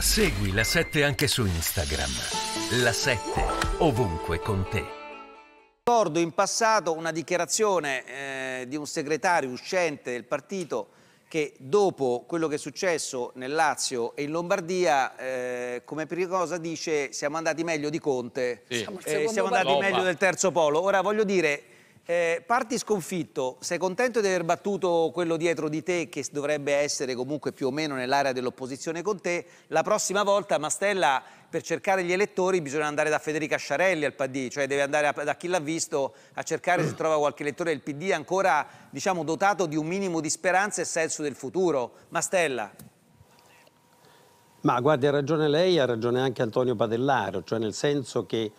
Segui la 7 anche su Instagram. La 7 ovunque con te. Ricordo in passato una dichiarazione eh, di un segretario uscente del partito che dopo quello che è successo nel Lazio e in Lombardia, eh, come prima cosa dice siamo andati meglio di Conte, sì. siamo, eh, siamo andati meglio del terzo polo. Ora voglio dire, eh, parti sconfitto, sei contento di aver battuto quello dietro di te che dovrebbe essere comunque più o meno nell'area dell'opposizione con te? La prossima volta Mastella per cercare gli elettori bisogna andare da Federica Sciarelli al PD, cioè deve andare a, da chi l'ha visto a cercare se trova qualche elettore del PD ancora diciamo, dotato di un minimo di speranza e senso del futuro. Mastella. Ma guardi, ha ragione lei, ha ragione anche Antonio Padellaro, cioè nel senso che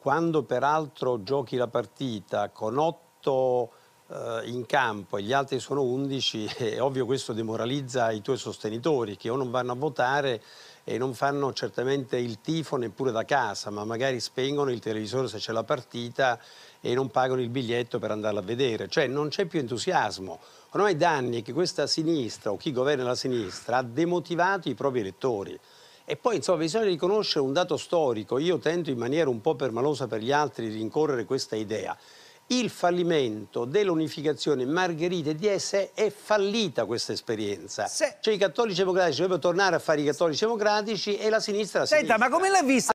quando peraltro giochi la partita con otto eh, in campo e gli altri sono undici, è ovvio questo demoralizza i tuoi sostenitori che o non vanno a votare e non fanno certamente il tifo neppure da casa, ma magari spengono il televisore se c'è la partita e non pagano il biglietto per andarla a vedere. Cioè non c'è più entusiasmo. Ormai da anni che questa sinistra o chi governa la sinistra ha demotivato i propri elettori. E poi insomma, bisogna riconoscere un dato storico, io tento in maniera un po' permalosa per gli altri di rincorrere questa idea. Il fallimento dell'unificazione Margherita e DS è fallita questa esperienza. Se... Cioè i cattolici democratici dovrebbero tornare a fare i cattolici democratici e la sinistra... Senta, sinistra. ma come l'ha vista?